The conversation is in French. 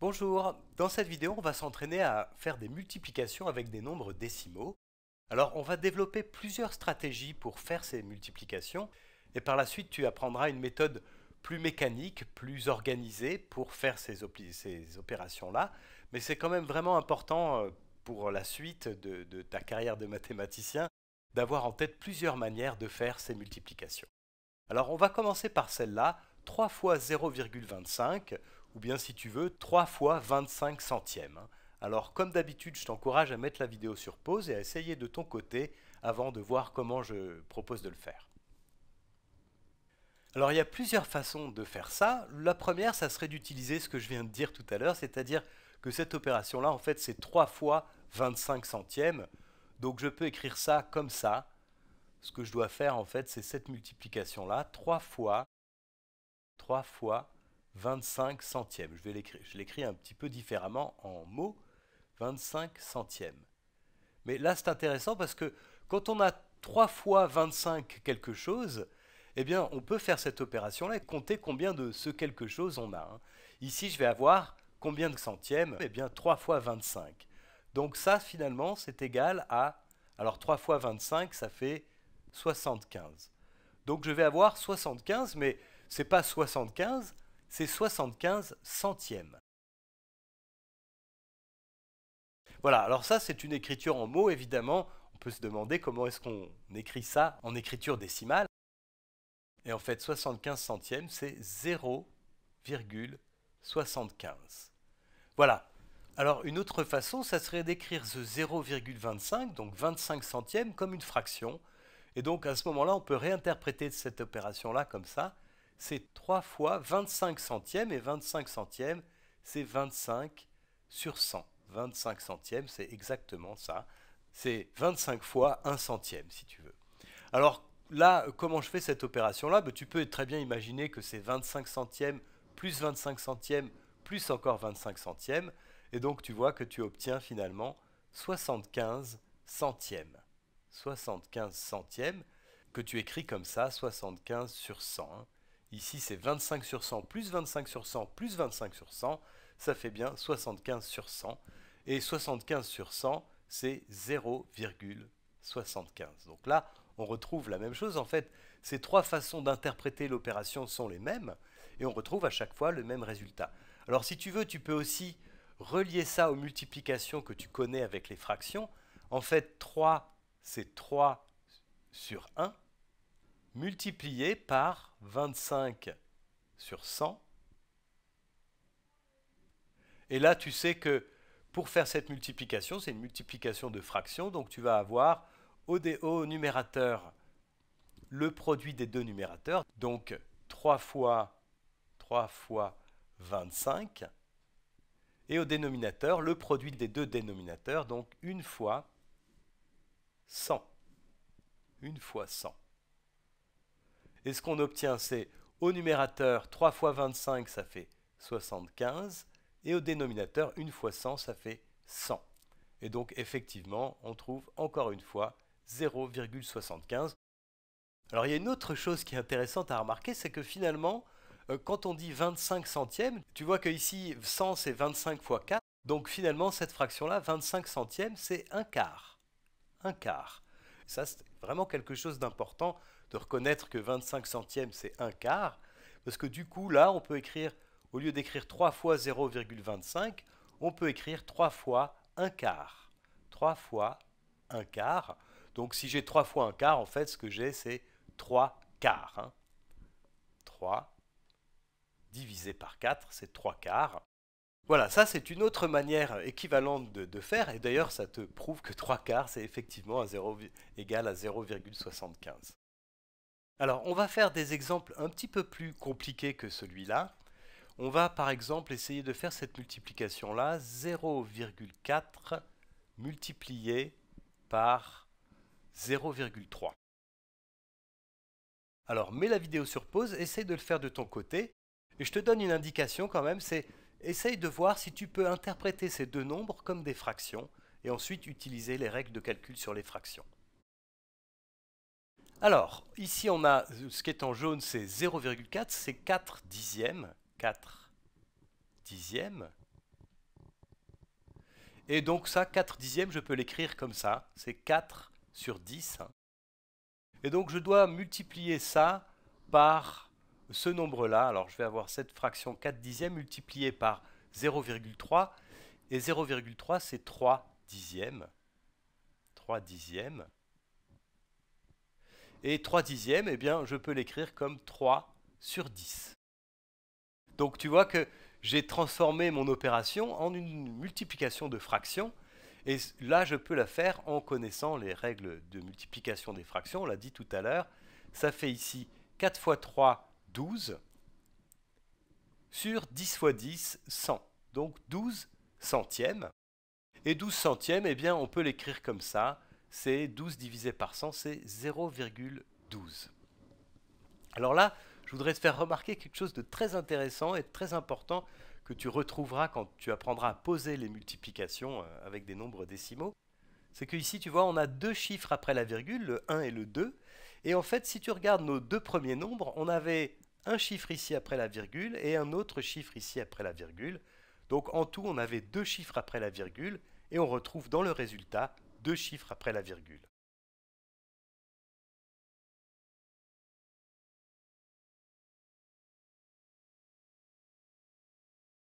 Bonjour, dans cette vidéo on va s'entraîner à faire des multiplications avec des nombres décimaux. Alors on va développer plusieurs stratégies pour faire ces multiplications et par la suite tu apprendras une méthode plus mécanique, plus organisée pour faire ces, opérations-là. Mais c'est quand même vraiment important euh, pour la suite de, de ta carrière de mathématicien d'avoir en tête plusieurs manières de faire ces multiplications. Alors on va commencer par celle-là, 3 fois 0,25 ou bien si tu veux 3 fois 25 centièmes. Hein. Alors comme d'habitude, je t'encourage à mettre la vidéo sur pause et à essayer de ton côté avant de voir comment je propose de le faire. Alors il y a plusieurs façons de faire ça. La première, ça serait d'utiliser ce que je viens de dire tout à l'heure, c'est-à-dire que cette opération-là, en fait, c'est 3 fois 25 centièmes. Donc je peux écrire ça comme ça. Ce que je dois faire, en fait, c'est cette multiplication-là, 3 fois, 3 fois 25 centièmes. Je vais l'écrire, je l'écris un petit peu différemment en mots, 25 centièmes. Mais là, c'est intéressant parce que quand on a 3 fois 25 quelque chose, eh bien, on peut faire cette opération-là et compter combien de ce quelque chose on a. Hein. Ici, je vais avoir combien de centièmes Eh bien, 3 fois 25. Donc ça, finalement, c'est égal à... Alors, 3 fois 25, ça fait 75. Donc, je vais avoir 75, mais ce n'est pas 75, c'est 75 centièmes. Voilà, alors ça c'est une écriture en mots évidemment, on peut se demander comment est-ce qu'on écrit ça en écriture décimale. Et en fait 75 centièmes c'est 0,75. Voilà. Alors une autre façon, ça serait d'écrire ce 0,25, donc 25 centièmes, comme une fraction. Et donc à ce moment-là, on peut réinterpréter cette opération-là comme ça c'est 3 fois 25 centièmes, et 25 centièmes, c'est 25 sur 100. 25 centièmes, c'est exactement ça. C'est 25 fois 1 centième, si tu veux. Alors là, comment je fais cette opération-là ben, Tu peux très bien imaginer que c'est 25 centièmes plus 25 centièmes plus encore 25 centièmes. Et donc tu vois que tu obtiens finalement 75 centièmes. 75 centièmes que tu écris comme ça, 75 sur 100. Ici, c'est 25 sur 100, plus 25 sur 100, plus 25 sur 100. Ça fait bien 75 sur 100. Et 75 sur 100, c'est 0,75. Donc là, on retrouve la même chose. En fait, ces trois façons d'interpréter l'opération sont les mêmes. Et on retrouve à chaque fois le même résultat. Alors si tu veux, tu peux aussi relier ça aux multiplications que tu connais avec les fractions. En fait, 3, c'est 3 sur 1 multiplié par 25 sur 100. Et là, tu sais que pour faire cette multiplication, c'est une multiplication de fractions, donc tu vas avoir au, dé, numérateur le produit des deux numérateurs, donc 3 fois 3 fois 25, et au dénominateur le produit des deux dénominateurs, donc une fois 100. 1 fois 100. Et ce qu'on obtient, c'est au numérateur 3 fois 25, ça fait 75, et au dénominateur 1 fois 100, ça fait 100. Et donc effectivement, on trouve encore une fois 0,75. Alors il y a une autre chose qui est intéressante à remarquer, c'est que finalement, euh, quand on dit 25 centièmes, tu vois qu'ici 100 c'est 25 fois 4, donc finalement cette fraction-là, 25 centièmes, c'est un quart. Un quart. Ça, c'est vraiment quelque chose d'important de reconnaître que 25 centièmes, c'est un quart. Parce que du coup, là, on peut écrire, au lieu d'écrire 3 fois 0,25, on peut écrire 3 fois un quart. 3 fois un quart. Donc si j'ai 3 fois un quart, en fait, ce que j'ai, c'est 3 quarts. 3 hein. divisé par 4, c'est 3 quarts. Voilà, ça c'est une autre manière équivalente de, faire, et d'ailleurs ça te prouve que 3 quarts c'est effectivement à 0, égal à 0,75. Alors on va faire des exemples un petit peu plus compliqués que celui-là. On va par exemple essayer de faire cette multiplication-là, 0,4 multiplié par 0,3. Alors mets la vidéo sur pause, essaye de le faire de ton côté, et je te donne une indication quand même, c'est Essaye de voir si tu peux interpréter ces deux nombres comme des fractions et ensuite utiliser les règles de calcul sur les fractions. Alors, ici on a ce qui est en jaune, c'est 0,4, c'est 4 dixièmes, 4 dixièmes. Et donc ça, 4 dixièmes, je peux l'écrire comme ça, c'est 4 sur 10. Et donc je dois multiplier ça par ce nombre-là. Alors je vais avoir cette fraction 4 dixièmes multipliée par 0,3. Et 0,3, c'est 3 dixièmes. 3 dixièmes. Et 3 dixièmes, eh bien, je peux l'écrire comme 3 sur 10. Donc tu vois que j'ai transformé mon opération en une multiplication de fractions. Et là, je peux la faire en connaissant les règles de multiplication des fractions. On l'a dit tout à l'heure. Ça fait ici 4 fois 3, 12 sur 10 fois 10, 100. Donc 12 centièmes. Et 12 centièmes, eh bien, on peut l'écrire comme ça. C'est 12 divisé par 100, c'est 0,12. Alors là, je voudrais te faire remarquer quelque chose de très intéressant et très important que tu retrouveras quand tu apprendras à poser les multiplications euh, avec des nombres décimaux. C'est que ici, tu vois, on a deux chiffres après la virgule, le 1 et le 2. Et en fait, si tu regardes nos deux premiers nombres, on avait un chiffre ici après la virgule et un autre chiffre ici après la virgule. Donc en tout, on avait deux chiffres après la virgule et on retrouve dans le résultat deux chiffres après la virgule.